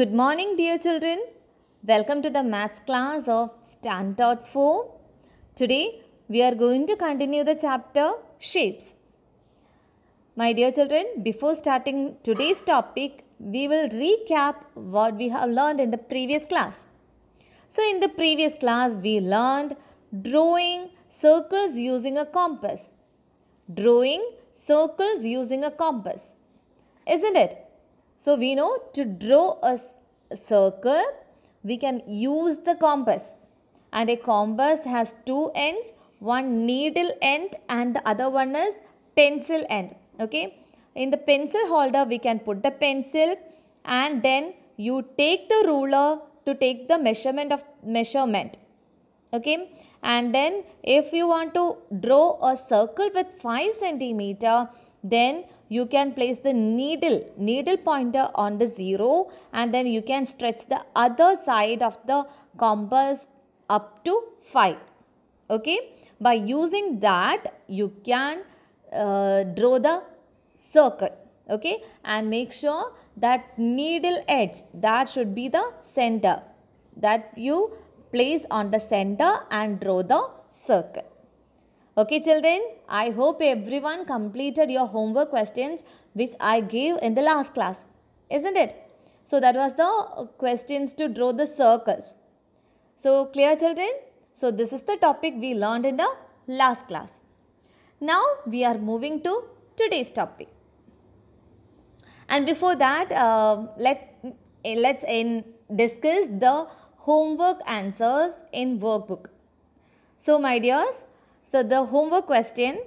Good morning dear children. Welcome to the maths class of Standard 4. Today we are going to continue the chapter Shapes. My dear children, before starting today's topic, we will recap what we have learned in the previous class. So in the previous class, we learned drawing circles using a compass. Drawing circles using a compass. Isn't it? So we know to draw a circle, we can use the compass. And a compass has two ends, one needle end and the other one is pencil end. Okay. In the pencil holder, we can put the pencil and then you take the ruler to take the measurement of measurement. Okay. And then if you want to draw a circle with 5 centimeter, then you can place the needle needle pointer on the zero and then you can stretch the other side of the compass up to 5 okay by using that you can uh, draw the circle okay and make sure that needle edge that should be the center that you place on the center and draw the circle Okay children, I hope everyone completed your homework questions which I gave in the last class, isn't it? So that was the questions to draw the circles. So clear children? So this is the topic we learned in the last class. Now we are moving to today's topic. And before that, uh, let, let's in, discuss the homework answers in workbook. So my dears, so the homework question,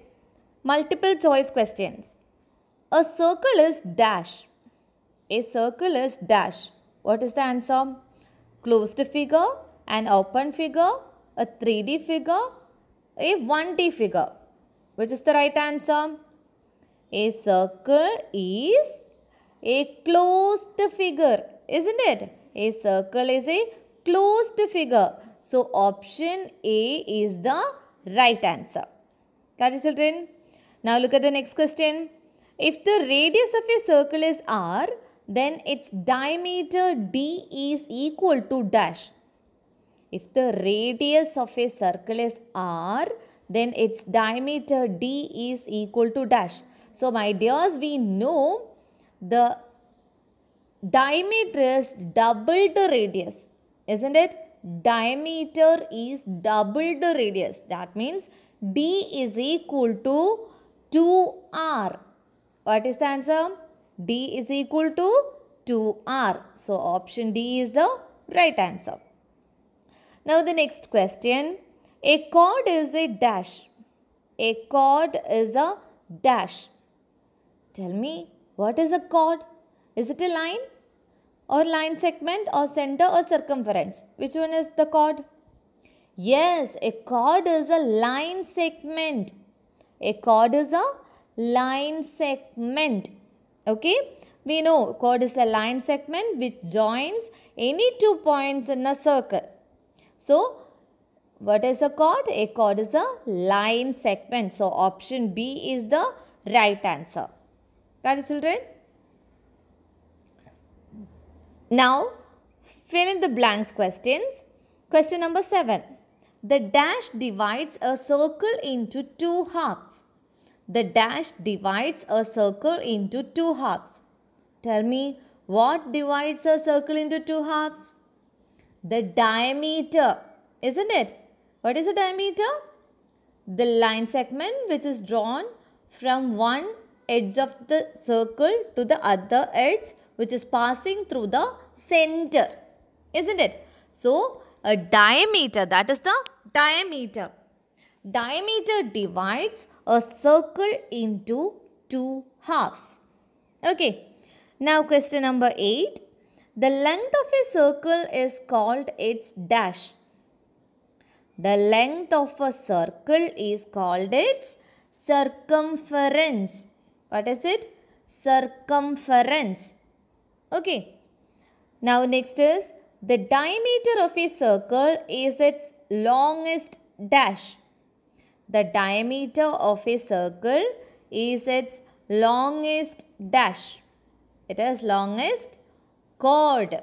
multiple choice questions. A circle is dash. A circle is dash. What is the answer? Closed figure, an open figure, a 3D figure, a 1D figure. Which is the right answer? A circle is a closed figure, isn't it? A circle is a closed figure. So option A is the right answer. Got it children? Now look at the next question. If the radius of a circle is r, then its diameter d is equal to dash. If the radius of a circle is r, then its diameter d is equal to dash. So my dears, we know the diameter is double the radius, isn't it? diameter is double the radius. That means D is equal to 2R. What is the answer? D is equal to 2R. So option D is the right answer. Now the next question. A chord is a dash. A chord is a dash. Tell me, what is a chord? Is it a line? or line segment or center or circumference. Which one is the chord? Yes, a chord is a line segment. A chord is a line segment. Okay. We know chord is a line segment which joins any two points in a circle. So, what is a chord? A chord is a line segment. So, option B is the right answer. Got it children? Now, fill in the blanks questions. Question number 7. The dash divides a circle into two halves. The dash divides a circle into two halves. Tell me, what divides a circle into two halves? The diameter, isn't it? What is the diameter? The line segment which is drawn from one edge of the circle to the other edge which is passing through the center, isn't it? So, a diameter, that is the diameter. Diameter divides a circle into two halves. Okay, now question number 8. The length of a circle is called its dash. The length of a circle is called its circumference. What is it? Circumference. Okay. Now next is the diameter of a circle is its longest dash. The diameter of a circle is its longest dash. It is longest chord.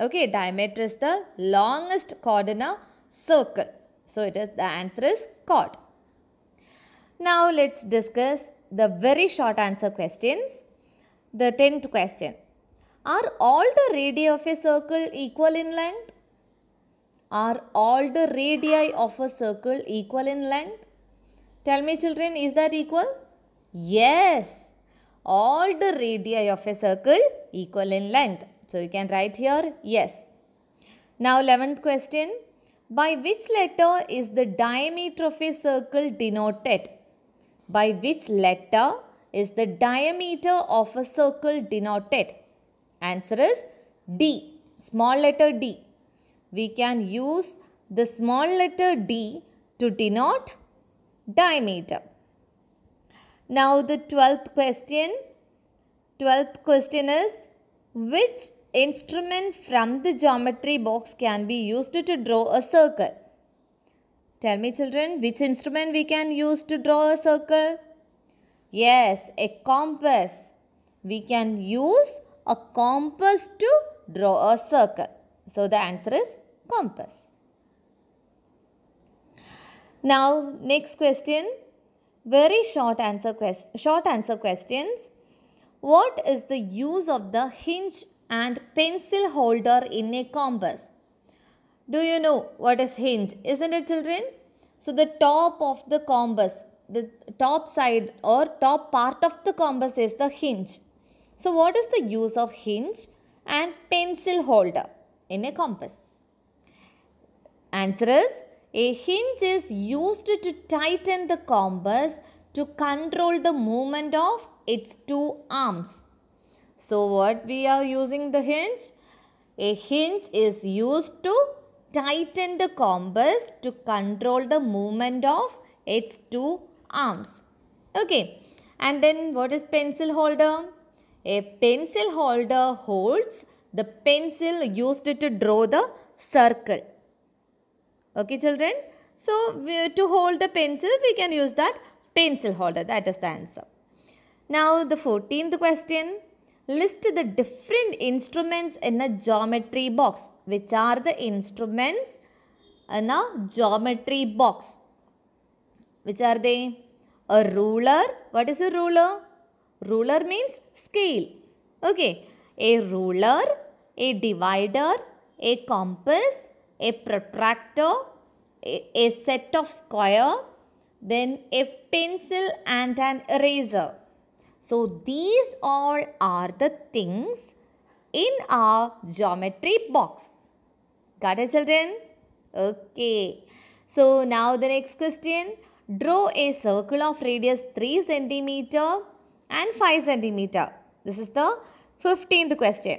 Okay, diameter is the longest chord in a circle. So it is the answer is chord. Now let's discuss the very short answer questions. The 10th question. Are all the radii of a circle equal in length? Are all the radii of a circle equal in length? Tell me children, is that equal? Yes. All the radii of a circle equal in length. So you can write here yes. Now 11th question. By which letter is the diameter of a circle denoted? By which letter is the diameter of a circle denoted? Answer is D, small letter d. We can use the small letter d to denote diameter. Now the 12th question. 12th question is which instrument from the geometry box can be used to draw a circle? Tell me children which instrument we can use to draw a circle? Yes, a compass. We can use a compass to draw a circle. So the answer is compass. Now next question, very short answer, quest short answer questions. What is the use of the hinge and pencil holder in a compass? Do you know what is hinge? Isn't it children? So the top of the compass, the top side or top part of the compass is the hinge. So what is the use of hinge and pencil holder in a compass? Answer is a hinge is used to tighten the compass to control the movement of its two arms. So what we are using the hinge? A hinge is used to tighten the compass to control the movement of its two arms. Okay. And then what is pencil holder? A pencil holder holds the pencil used to draw the circle. Okay children. So to hold the pencil we can use that pencil holder. That is the answer. Now the 14th question. List the different instruments in a geometry box. Which are the instruments in a geometry box? Which are they? A ruler. What is a ruler? Ruler means scale. Okay, a ruler, a divider, a compass, a protractor, a, a set of square, then a pencil and an eraser. So these all are the things in our geometry box. Got it children? Okay. So now the next question. Draw a circle of radius 3 centimeter and 5 centimeter this is the 15th question.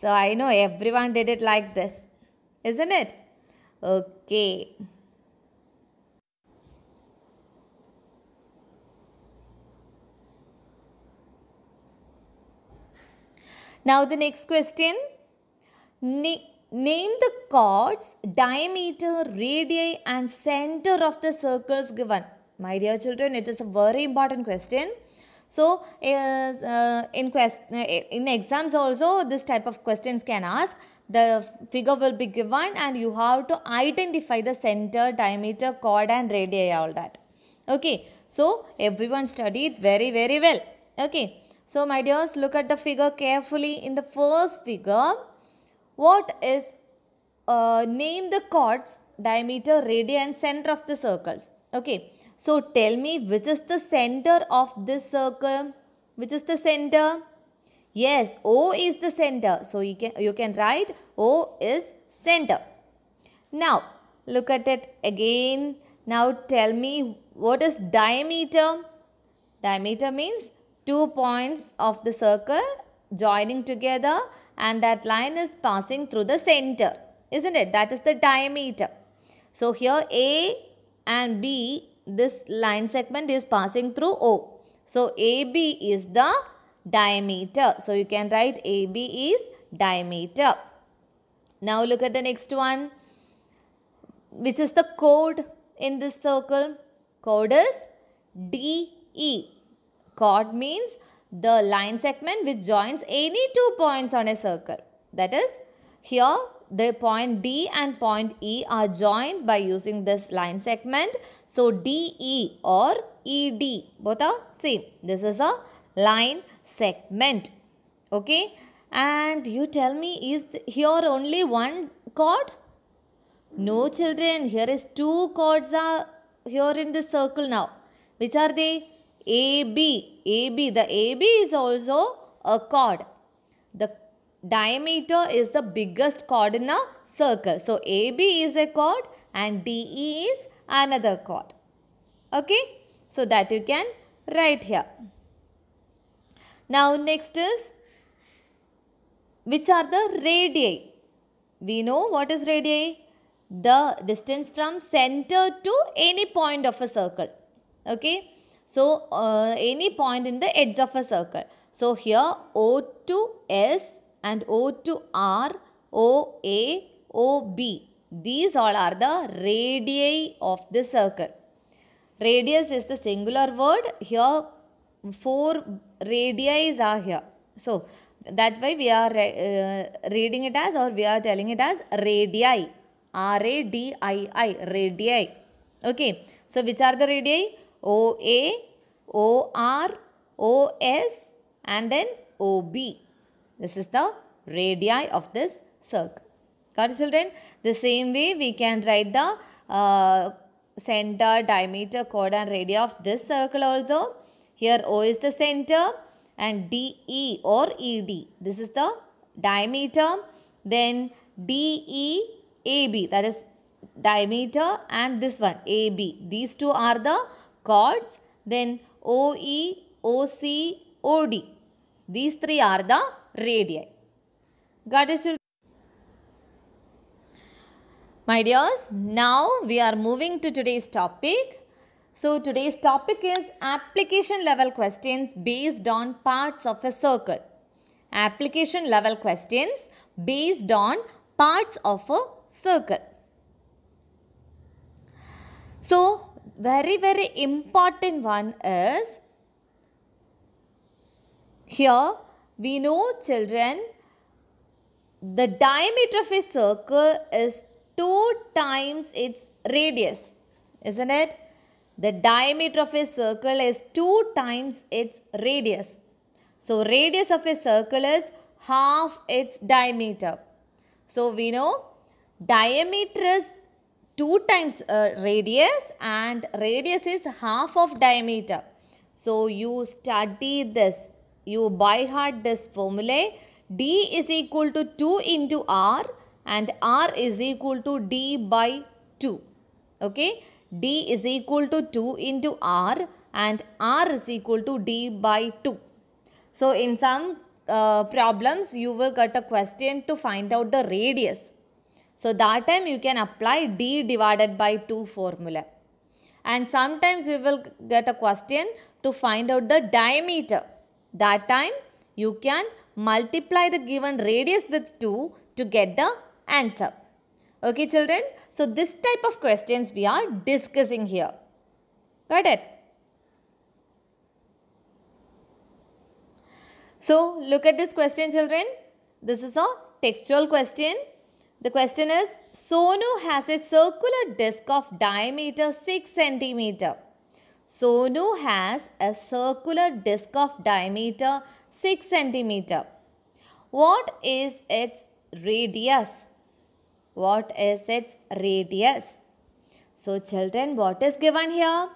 So I know everyone did it like this, isn't it? Okay. Now the next question. name the chords, diameter, radii and center of the circles given. My dear children, it is a very important question. So, uh, in, quest, uh, in exams also this type of questions can ask the figure will be given and you have to identify the center, diameter, chord and radii all that. Okay. So, everyone studied very very well. Okay. So, my dears look at the figure carefully. In the first figure, what is uh, name the chords, diameter, radii and center of the circles. Okay, so tell me which is the center of this circle? Which is the center? Yes, O is the center. So you can, you can write O is center. Now, look at it again. Now tell me what is diameter? Diameter means two points of the circle joining together and that line is passing through the center. Isn't it? That is the diameter. So here A and B this line segment is passing through O. So AB is the diameter. So you can write AB is diameter. Now look at the next one which is the chord in this circle. Chord is DE. Chord means the line segment which joins any two points on a circle. That is here the point D and point E are joined by using this line segment. So DE or ED both are same. This is a line segment. Okay. And you tell me is here only one chord? No children. Here is two chords are here in this circle now. Which are they? AB. AB. The AB is also a chord. The diameter is the biggest chord in a circle. So AB is a chord and DE is another chord. Okay. So that you can write here. Now next is which are the radii? We know what is radii? The distance from center to any point of a circle. Okay. So uh, any point in the edge of a circle. So here O to S and O to R, O A, O B. These all are the radii of the circle. Radius is the singular word. Here, four radii are here. So, that way we are uh, reading it as or we are telling it as radii. R-A-D-I-I, radii. Okay. So, which are the radii? O A, O R, O S and then O B. This is the radii of this circle. Got it, children? The same way we can write the uh, center, diameter, chord and radius of this circle also. Here O is the center and DE or ED. This is the diameter. Then DEAB that is diameter and this one AB. These two are the chords. Then OE, OC, OD. These three are the radii. Got it? My dears, now we are moving to today's topic. So today's topic is application level questions based on parts of a circle. Application level questions based on parts of a circle. So very very important one is here we know children, the diameter of a circle is 2 times its radius, isn't it? The diameter of a circle is 2 times its radius. So, radius of a circle is half its diameter. So, we know diameter is 2 times uh, radius and radius is half of diameter. So, you study this you by heart this formula, D is equal to 2 into R and R is equal to D by 2. Okay. D is equal to 2 into R and R is equal to D by 2. So, in some uh, problems, you will get a question to find out the radius. So, that time you can apply D divided by 2 formula. And sometimes you will get a question to find out the diameter. That time you can multiply the given radius with 2 to get the answer. Okay children, so this type of questions we are discussing here. Got it? So look at this question children. This is a textual question. The question is, Sonu has a circular disc of diameter 6 centimeter. Sonu has a circular disc of diameter 6 cm. What is its radius? What is its radius? So children, what is given here?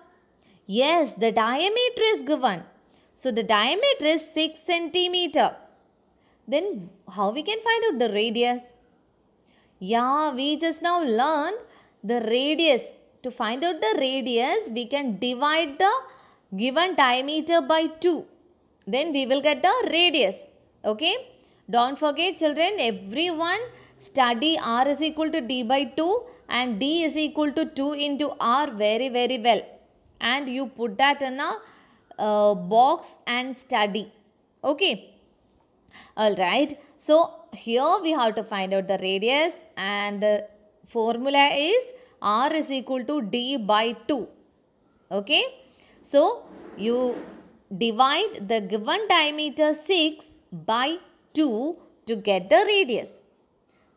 Yes, the diameter is given. So the diameter is 6 centimeter. Then how we can find out the radius? Yeah, we just now learned the radius to find out the radius, we can divide the given diameter by 2. Then we will get the radius. Okay. Don't forget children, everyone study r is equal to d by 2 and d is equal to 2 into r very very well. And you put that in a uh, box and study. Okay. Alright. So, here we have to find out the radius and the formula is r is equal to d by 2. Okay. So, you divide the given diameter 6 by 2 to get the radius.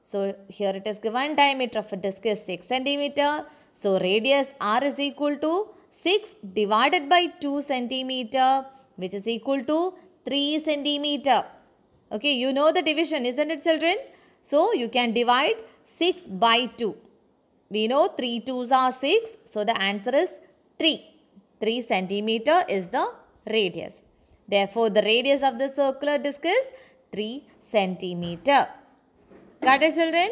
So, here it is given diameter of a disc is 6 centimeter. So, radius r is equal to 6 divided by 2 centimeter which is equal to 3 centimeter. Okay, you know the division isn't it children? So, you can divide 6 by 2. We know 3 twos are 6. So the answer is 3. 3 centimeter is the radius. Therefore, the radius of the circular disc is 3 centimeter. Got it children?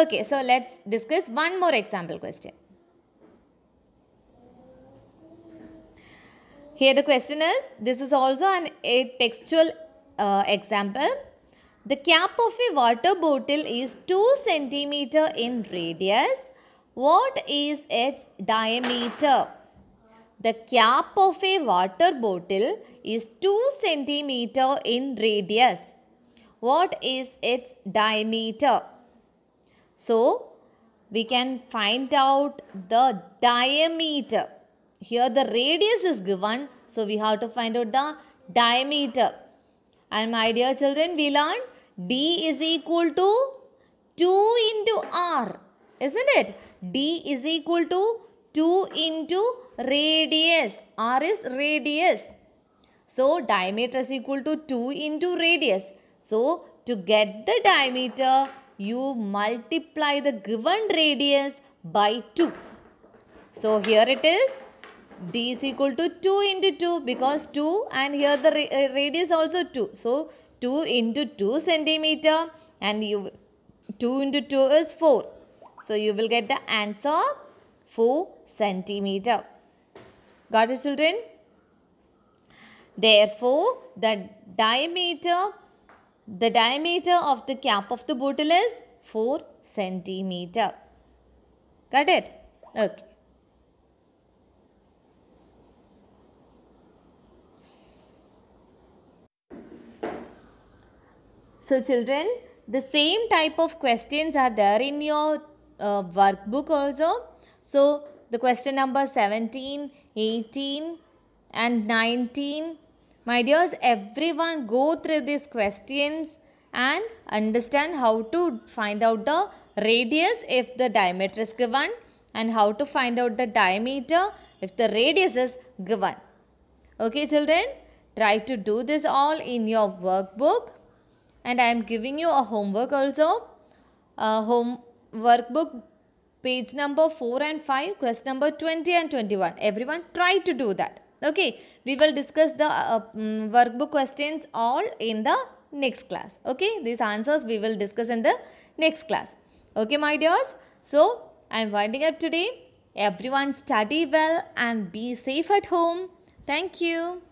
Okay, so let's discuss one more example question. Here the question is, this is also an, a textual uh, example. The cap of a water bottle is 2 centimeter in radius what is its diameter? The cap of a water bottle is 2 cm in radius. What is its diameter? So, we can find out the diameter. Here the radius is given. So, we have to find out the diameter. And my dear children, we learned D is equal to 2 into R. Isn't it? D mm. is equal to 2 into radius. R is radius. So, diameter is equal to 2 into radius. So, to get the diameter, you multiply the given radius by 2. So, here it is. D is equal to 2 into 2 because 2 and here the ra radius also 2. So, 2 into 2 centimeter and you 2 into 2 is 4. So you will get the answer 4 centimeter. Got it children? Therefore, the diameter, the diameter of the cap of the bottle is 4 centimeter. Got it? Okay. So children, the same type of questions are there in your uh, workbook also. So the question number 17, 18 and 19. My dears, everyone go through these questions and understand how to find out the radius if the diameter is given and how to find out the diameter if the radius is given. Okay children, try to do this all in your workbook and I am giving you a homework also. A uh, home workbook page number 4 and 5, question number 20 and 21. Everyone try to do that. Okay, we will discuss the uh, um, workbook questions all in the next class. Okay, these answers we will discuss in the next class. Okay, my dears. So, I am winding up today. Everyone study well and be safe at home. Thank you.